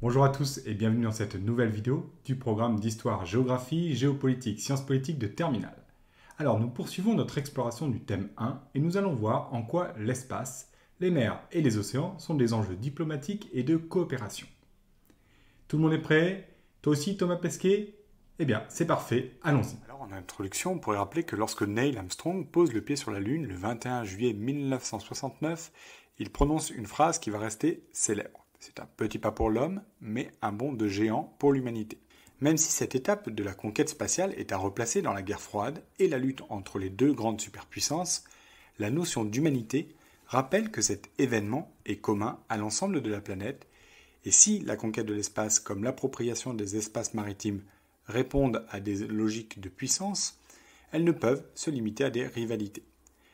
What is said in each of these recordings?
Bonjour à tous et bienvenue dans cette nouvelle vidéo du programme d'histoire, géographie, géopolitique, sciences politiques de Terminal. Alors nous poursuivons notre exploration du thème 1 et nous allons voir en quoi l'espace, les mers et les océans sont des enjeux diplomatiques et de coopération. Tout le monde est prêt toi aussi, Thomas Pesquet Eh bien, c'est parfait, allons-y. Alors, en introduction, on pourrait rappeler que lorsque Neil Armstrong pose le pied sur la Lune le 21 juillet 1969, il prononce une phrase qui va rester célèbre. C'est un petit pas pour l'homme, mais un bond de géant pour l'humanité. Même si cette étape de la conquête spatiale est à replacer dans la guerre froide et la lutte entre les deux grandes superpuissances, la notion d'humanité rappelle que cet événement est commun à l'ensemble de la planète et si la conquête de l'espace comme l'appropriation des espaces maritimes répondent à des logiques de puissance, elles ne peuvent se limiter à des rivalités.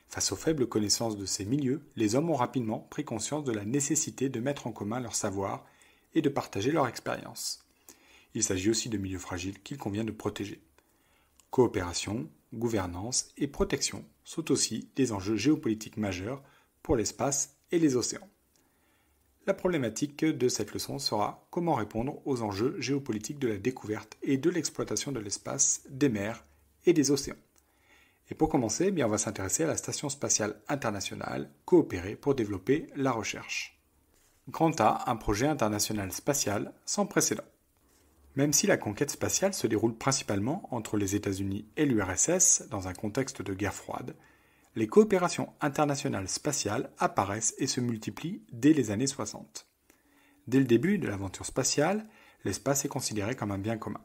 Face aux faibles connaissances de ces milieux, les hommes ont rapidement pris conscience de la nécessité de mettre en commun leur savoir et de partager leur expérience. Il s'agit aussi de milieux fragiles qu'il convient de protéger. Coopération, gouvernance et protection sont aussi des enjeux géopolitiques majeurs pour l'espace et les océans. La problématique de cette leçon sera comment répondre aux enjeux géopolitiques de la découverte et de l'exploitation de l'espace, des mers et des océans. Et pour commencer, eh bien, on va s'intéresser à la Station spatiale internationale, coopérer pour développer la recherche. Grand A, un projet international spatial sans précédent. Même si la conquête spatiale se déroule principalement entre les États-Unis et l'URSS dans un contexte de guerre froide, les coopérations internationales spatiales apparaissent et se multiplient dès les années 60. Dès le début de l'aventure spatiale, l'espace est considéré comme un bien commun.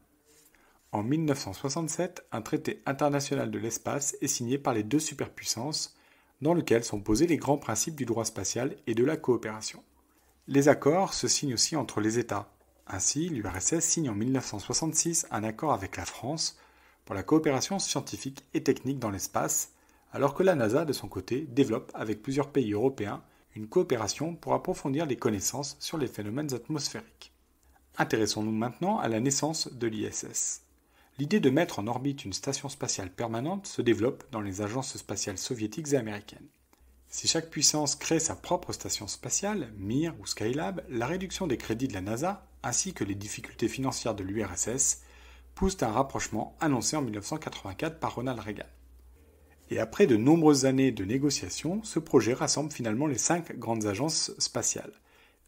En 1967, un traité international de l'espace est signé par les deux superpuissances, dans lequel sont posés les grands principes du droit spatial et de la coopération. Les accords se signent aussi entre les États. Ainsi, l'URSS signe en 1966 un accord avec la France pour la coopération scientifique et technique dans l'espace, alors que la NASA, de son côté, développe avec plusieurs pays européens une coopération pour approfondir les connaissances sur les phénomènes atmosphériques. Intéressons-nous maintenant à la naissance de l'ISS. L'idée de mettre en orbite une station spatiale permanente se développe dans les agences spatiales soviétiques et américaines. Si chaque puissance crée sa propre station spatiale, Mir ou Skylab, la réduction des crédits de la NASA, ainsi que les difficultés financières de l'URSS, poussent à un rapprochement annoncé en 1984 par Ronald Reagan. Et après de nombreuses années de négociations, ce projet rassemble finalement les cinq grandes agences spatiales.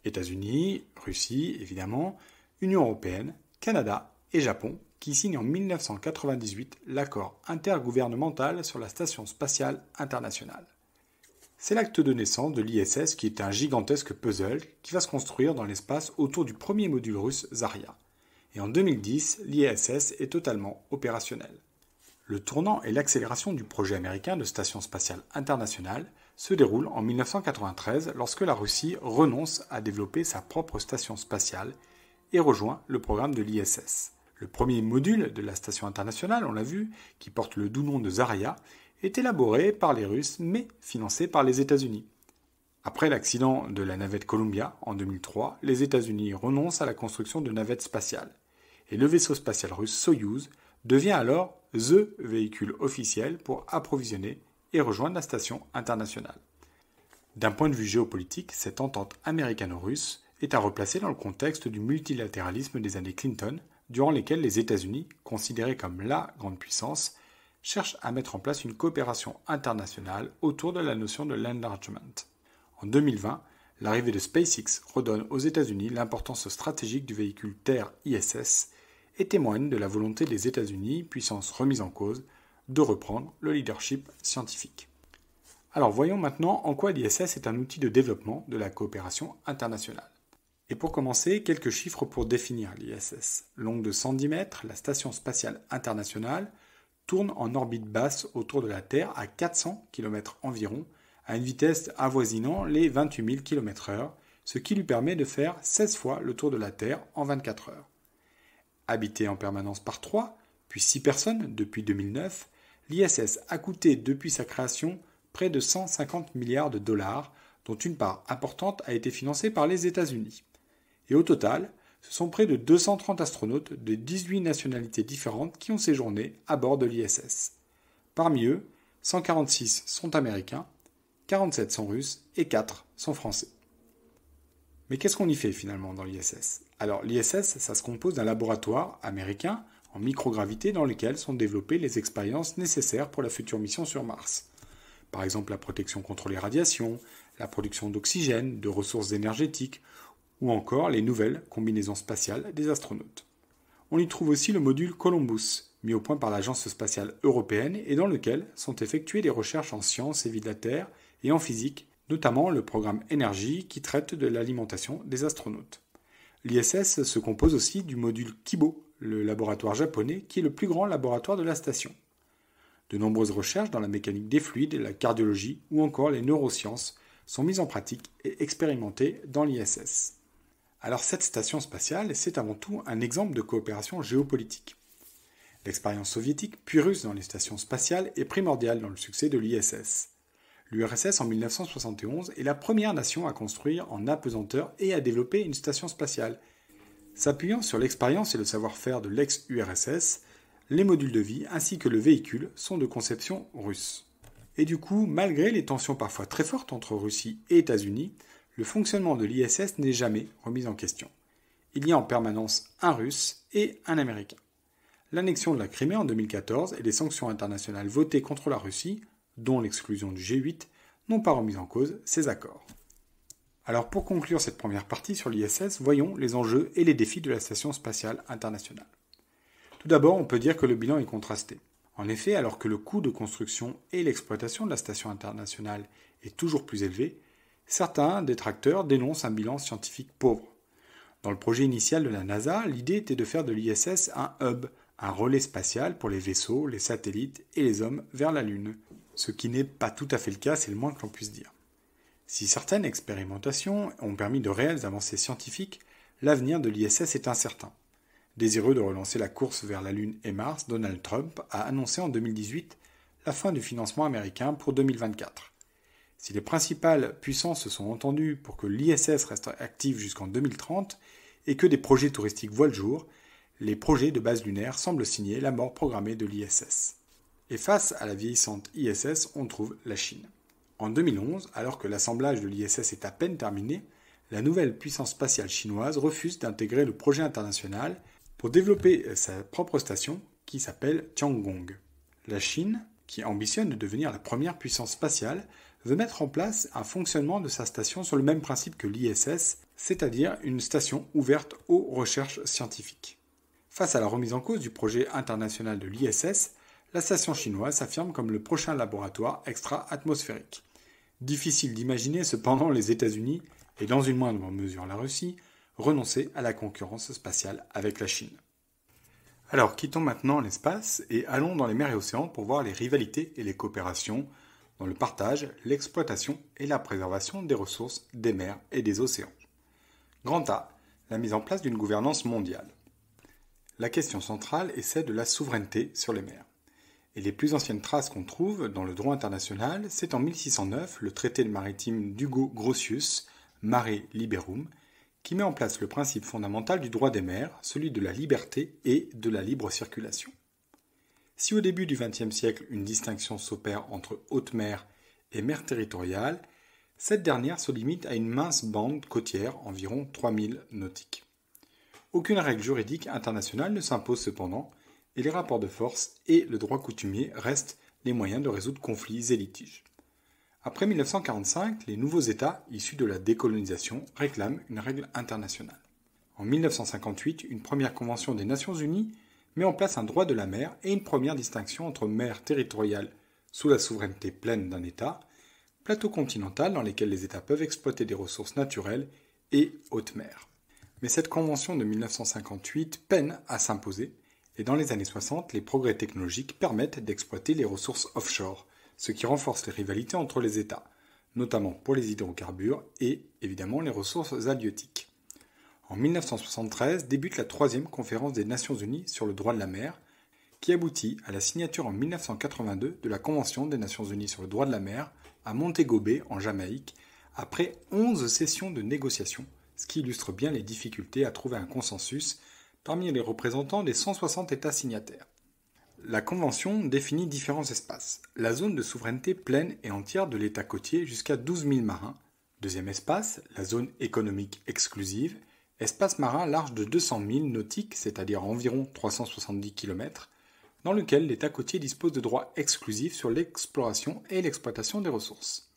États-Unis, Russie, évidemment, Union européenne, Canada et Japon, qui signent en 1998 l'accord intergouvernemental sur la Station spatiale internationale. C'est l'acte de naissance de l'ISS qui est un gigantesque puzzle qui va se construire dans l'espace autour du premier module russe Zarya. Et en 2010, l'ISS est totalement opérationnel. Le tournant et l'accélération du projet américain de station spatiale internationale se déroule en 1993 lorsque la Russie renonce à développer sa propre station spatiale et rejoint le programme de l'ISS. Le premier module de la station internationale, on l'a vu, qui porte le doux nom de Zarya, est élaboré par les Russes mais financé par les États-Unis. Après l'accident de la navette Columbia en 2003, les États-Unis renoncent à la construction de navettes spatiales et le vaisseau spatial russe Soyuz devient alors THE véhicule officiel pour approvisionner et rejoindre la station internationale. D'un point de vue géopolitique, cette entente américano-russe est à replacer dans le contexte du multilatéralisme des années Clinton, durant lesquelles les États-Unis, considérés comme la grande puissance, cherchent à mettre en place une coopération internationale autour de la notion de l'enlargement. En 2020, l'arrivée de SpaceX redonne aux États-Unis l'importance stratégique du véhicule Terre ISS et témoigne de la volonté des États-Unis, puissance remise en cause, de reprendre le leadership scientifique. Alors voyons maintenant en quoi l'ISS est un outil de développement de la coopération internationale. Et pour commencer, quelques chiffres pour définir l'ISS. Longue de 110 mètres, la Station spatiale internationale tourne en orbite basse autour de la Terre à 400 km environ, à une vitesse avoisinant les 28 000 km/h, ce qui lui permet de faire 16 fois le tour de la Terre en 24 heures. Habité en permanence par 3, puis 6 personnes depuis 2009, l'ISS a coûté depuis sa création près de 150 milliards de dollars, dont une part importante a été financée par les États-Unis. Et au total, ce sont près de 230 astronautes de 18 nationalités différentes qui ont séjourné à bord de l'ISS. Parmi eux, 146 sont américains, 47 sont russes et 4 sont français. Mais qu'est-ce qu'on y fait finalement dans l'ISS Alors l'ISS, ça se compose d'un laboratoire américain en microgravité dans lequel sont développées les expériences nécessaires pour la future mission sur Mars. Par exemple la protection contre les radiations, la production d'oxygène, de ressources énergétiques, ou encore les nouvelles combinaisons spatiales des astronautes. On y trouve aussi le module Columbus, mis au point par l'Agence spatiale européenne et dans lequel sont effectuées des recherches en sciences et vie de la Terre et en physique notamment le programme Énergie qui traite de l'alimentation des astronautes. L'ISS se compose aussi du module Kibo, le laboratoire japonais qui est le plus grand laboratoire de la station. De nombreuses recherches dans la mécanique des fluides, la cardiologie ou encore les neurosciences sont mises en pratique et expérimentées dans l'ISS. Alors cette station spatiale, c'est avant tout un exemple de coopération géopolitique. L'expérience soviétique puis russe dans les stations spatiales est primordiale dans le succès de l'ISS. L'URSS en 1971 est la première nation à construire en apesanteur et à développer une station spatiale. S'appuyant sur l'expérience et le savoir-faire de l'ex-URSS, les modules de vie ainsi que le véhicule sont de conception russe. Et du coup, malgré les tensions parfois très fortes entre Russie et États-Unis, le fonctionnement de l'ISS n'est jamais remis en question. Il y a en permanence un russe et un américain. L'annexion de la Crimée en 2014 et les sanctions internationales votées contre la Russie dont l'exclusion du G8, n'ont pas remis en cause ces accords. Alors pour conclure cette première partie sur l'ISS, voyons les enjeux et les défis de la Station spatiale internationale. Tout d'abord, on peut dire que le bilan est contrasté. En effet, alors que le coût de construction et l'exploitation de la Station internationale est toujours plus élevé, certains détracteurs dénoncent un bilan scientifique pauvre. Dans le projet initial de la NASA, l'idée était de faire de l'ISS un hub, un relais spatial pour les vaisseaux, les satellites et les hommes vers la Lune ce qui n'est pas tout à fait le cas, c'est le moins que l'on puisse dire. Si certaines expérimentations ont permis de réelles avancées scientifiques, l'avenir de l'ISS est incertain. Désireux de relancer la course vers la Lune et Mars, Donald Trump a annoncé en 2018 la fin du financement américain pour 2024. Si les principales puissances se sont entendues pour que l'ISS reste active jusqu'en 2030 et que des projets touristiques voient le jour, les projets de base lunaire semblent signer la mort programmée de l'ISS. Et face à la vieillissante ISS, on trouve la Chine. En 2011, alors que l'assemblage de l'ISS est à peine terminé, la nouvelle puissance spatiale chinoise refuse d'intégrer le projet international pour développer euh, sa propre station qui s'appelle Tiangong. La Chine, qui ambitionne de devenir la première puissance spatiale, veut mettre en place un fonctionnement de sa station sur le même principe que l'ISS, c'est-à-dire une station ouverte aux recherches scientifiques. Face à la remise en cause du projet international de l'ISS, la station chinoise s'affirme comme le prochain laboratoire extra-atmosphérique. Difficile d'imaginer cependant les États-Unis, et dans une moindre mesure la Russie, renoncer à la concurrence spatiale avec la Chine. Alors quittons maintenant l'espace et allons dans les mers et océans pour voir les rivalités et les coopérations dans le partage, l'exploitation et la préservation des ressources des mers et des océans. Grand A, la mise en place d'une gouvernance mondiale. La question centrale est celle de la souveraineté sur les mers. Et les plus anciennes traces qu'on trouve dans le droit international, c'est en 1609 le traité maritime d'Hugo Grotius, Mare Liberum, qui met en place le principe fondamental du droit des mers, celui de la liberté et de la libre circulation. Si au début du XXe siècle une distinction s'opère entre haute mer et mer territoriale, cette dernière se limite à une mince bande côtière, environ 3000 nautiques. Aucune règle juridique internationale ne s'impose cependant, et les rapports de force et le droit coutumier restent les moyens de résoudre conflits et litiges. Après 1945, les nouveaux États, issus de la décolonisation, réclament une règle internationale. En 1958, une première convention des Nations Unies met en place un droit de la mer et une première distinction entre mer territoriale sous la souveraineté pleine d'un État, plateau continental dans lequel les États peuvent exploiter des ressources naturelles et haute mer. Mais cette convention de 1958 peine à s'imposer et dans les années 60, les progrès technologiques permettent d'exploiter les ressources offshore, ce qui renforce les rivalités entre les États, notamment pour les hydrocarbures et, évidemment, les ressources halieutiques. En 1973 débute la troisième conférence des Nations Unies sur le droit de la mer, qui aboutit à la signature en 1982 de la Convention des Nations Unies sur le droit de la mer à Montego Bay, en Jamaïque, après 11 sessions de négociations, ce qui illustre bien les difficultés à trouver un consensus parmi les représentants des 160 États signataires. La Convention définit différents espaces. La zone de souveraineté pleine et entière de l'État côtier jusqu'à 12 000 marins. Deuxième espace, la zone économique exclusive, espace marin large de 200 000 nautiques, c'est-à-dire environ 370 km, dans lequel l'État côtier dispose de droits exclusifs sur l'exploration et l'exploitation des ressources.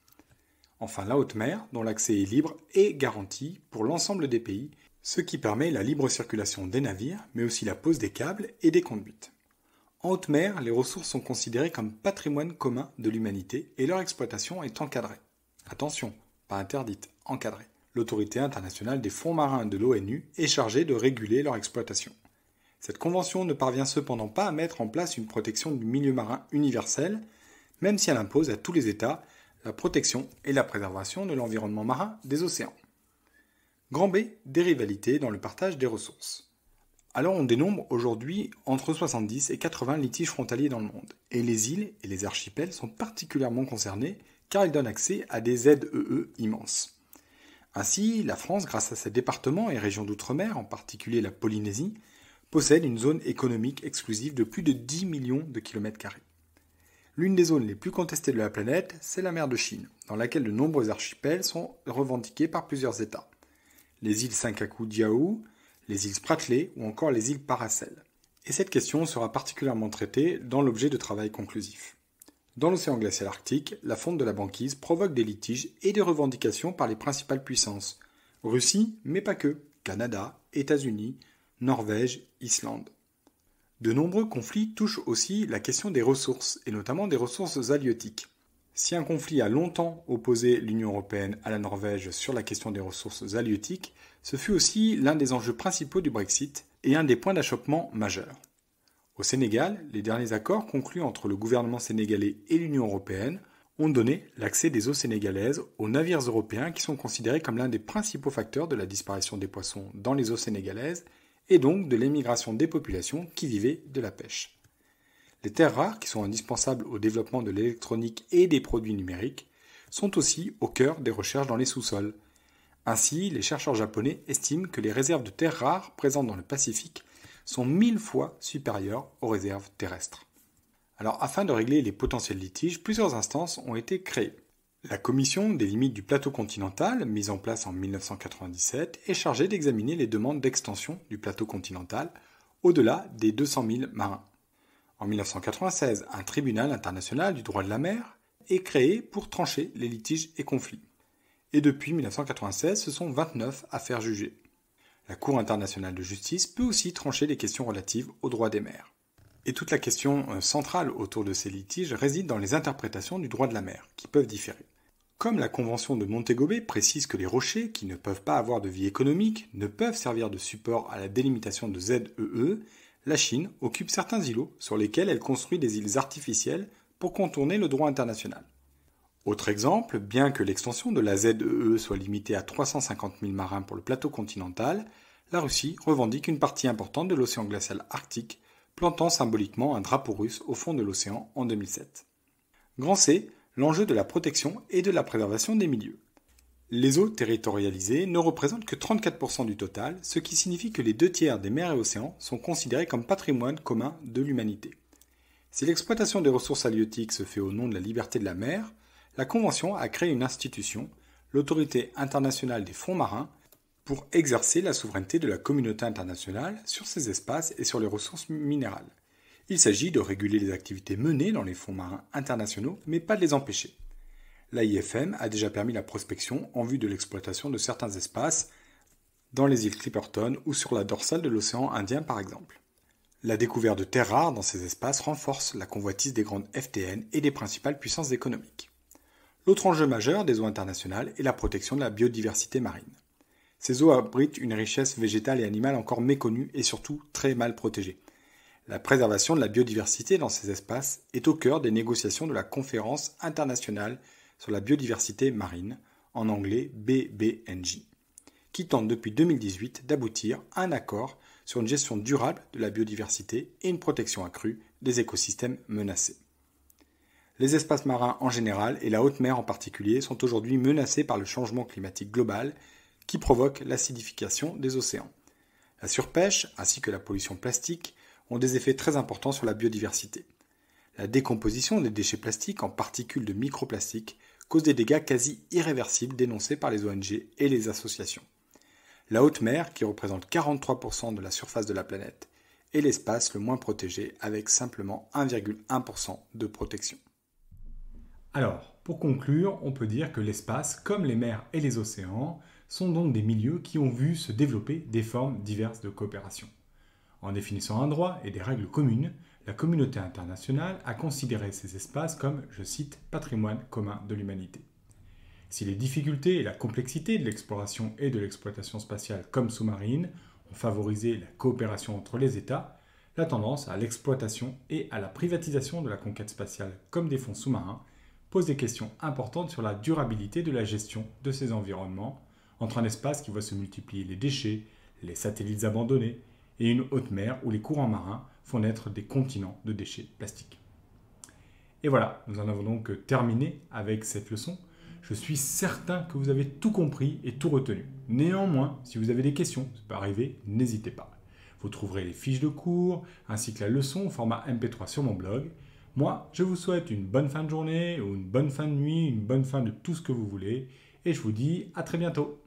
Enfin, la haute mer, dont l'accès est libre et garanti pour l'ensemble des pays ce qui permet la libre circulation des navires, mais aussi la pose des câbles et des conduites. En haute mer, les ressources sont considérées comme patrimoine commun de l'humanité et leur exploitation est encadrée. Attention, pas interdite, encadrée. L'autorité internationale des fonds marins de l'ONU est chargée de réguler leur exploitation. Cette convention ne parvient cependant pas à mettre en place une protection du milieu marin universel, même si elle impose à tous les États la protection et la préservation de l'environnement marin des océans. Grand B, des rivalités dans le partage des ressources. Alors on dénombre aujourd'hui entre 70 et 80 litiges frontaliers dans le monde, et les îles et les archipels sont particulièrement concernés car ils donnent accès à des ZEE e immenses. Ainsi, la France, grâce à ses départements et régions d'outre-mer, en particulier la Polynésie, possède une zone économique exclusive de plus de 10 millions de kilomètres carrés. L'une des zones les plus contestées de la planète, c'est la mer de Chine, dans laquelle de nombreux archipels sont revendiqués par plusieurs États les îles Sankaku, diaou les îles Spratley ou encore les îles Paracel. Et cette question sera particulièrement traitée dans l'objet de travail conclusif. Dans l'océan glacial arctique, la fonte de la banquise provoque des litiges et des revendications par les principales puissances. Russie, mais pas que, Canada, États-Unis, Norvège, Islande. De nombreux conflits touchent aussi la question des ressources, et notamment des ressources halieutiques. Si un conflit a longtemps opposé l'Union européenne à la Norvège sur la question des ressources halieutiques, ce fut aussi l'un des enjeux principaux du Brexit et un des points d'achoppement majeurs. Au Sénégal, les derniers accords conclus entre le gouvernement sénégalais et l'Union européenne ont donné l'accès des eaux sénégalaises aux navires européens qui sont considérés comme l'un des principaux facteurs de la disparition des poissons dans les eaux sénégalaises et donc de l'émigration des populations qui vivaient de la pêche. Les terres rares, qui sont indispensables au développement de l'électronique et des produits numériques, sont aussi au cœur des recherches dans les sous-sols. Ainsi, les chercheurs japonais estiment que les réserves de terres rares présentes dans le Pacifique sont mille fois supérieures aux réserves terrestres. Alors, afin de régler les potentiels litiges, plusieurs instances ont été créées. La commission des limites du plateau continental, mise en place en 1997, est chargée d'examiner les demandes d'extension du plateau continental au-delà des 200 000 marins. En 1996, un tribunal international du droit de la mer est créé pour trancher les litiges et conflits. Et depuis 1996, ce sont 29 affaires jugées. La Cour internationale de justice peut aussi trancher les questions relatives au droit des mers. Et toute la question euh, centrale autour de ces litiges réside dans les interprétations du droit de la mer, qui peuvent différer. Comme la Convention de Montego précise que les rochers, qui ne peuvent pas avoir de vie économique, ne peuvent servir de support à la délimitation de ZEE, e, la Chine occupe certains îlots sur lesquels elle construit des îles artificielles pour contourner le droit international. Autre exemple, bien que l'extension de la ZEE e soit limitée à 350 000 marins pour le plateau continental, la Russie revendique une partie importante de l'océan glacial arctique, plantant symboliquement un drapeau russe au fond de l'océan en 2007. Grand C, l'enjeu de la protection et de la préservation des milieux. Les eaux territorialisées ne représentent que 34% du total, ce qui signifie que les deux tiers des mers et océans sont considérés comme patrimoine commun de l'humanité. Si l'exploitation des ressources halieutiques se fait au nom de la liberté de la mer, la Convention a créé une institution, l'Autorité internationale des fonds marins, pour exercer la souveraineté de la communauté internationale sur ces espaces et sur les ressources minérales. Il s'agit de réguler les activités menées dans les fonds marins internationaux, mais pas de les empêcher l'AIFM a déjà permis la prospection en vue de l'exploitation de certains espaces dans les îles Clipperton ou sur la dorsale de l'océan Indien par exemple. La découverte de terres rares dans ces espaces renforce la convoitise des grandes FTN et des principales puissances économiques. L'autre enjeu majeur des eaux internationales est la protection de la biodiversité marine. Ces eaux abritent une richesse végétale et animale encore méconnue et surtout très mal protégée. La préservation de la biodiversité dans ces espaces est au cœur des négociations de la conférence internationale sur la biodiversité marine, en anglais BBNJ, qui tente depuis 2018 d'aboutir à un accord sur une gestion durable de la biodiversité et une protection accrue des écosystèmes menacés. Les espaces marins en général et la haute mer en particulier sont aujourd'hui menacés par le changement climatique global qui provoque l'acidification des océans. La surpêche ainsi que la pollution plastique ont des effets très importants sur la biodiversité. La décomposition des déchets plastiques, en particules de microplastiques, cause des dégâts quasi irréversibles dénoncés par les ONG et les associations. La haute mer, qui représente 43% de la surface de la planète, est l'espace le moins protégé avec simplement 1,1% de protection. Alors, pour conclure, on peut dire que l'espace, comme les mers et les océans, sont donc des milieux qui ont vu se développer des formes diverses de coopération. En définissant un droit et des règles communes, la communauté internationale a considéré ces espaces comme, je cite, patrimoine commun de l'humanité. Si les difficultés et la complexité de l'exploration et de l'exploitation spatiale comme sous-marine ont favorisé la coopération entre les États, la tendance à l'exploitation et à la privatisation de la conquête spatiale comme des fonds sous-marins pose des questions importantes sur la durabilité de la gestion de ces environnements, entre un espace qui voit se multiplier les déchets, les satellites abandonnés, et une haute mer où les courants marins font naître des continents de déchets plastiques. Et voilà, nous en avons donc terminé avec cette leçon. Je suis certain que vous avez tout compris et tout retenu. Néanmoins, si vous avez des questions, ça peut arriver, n'hésitez pas. Vous trouverez les fiches de cours ainsi que la leçon au format MP3 sur mon blog. Moi, je vous souhaite une bonne fin de journée ou une bonne fin de nuit, une bonne fin de tout ce que vous voulez et je vous dis à très bientôt.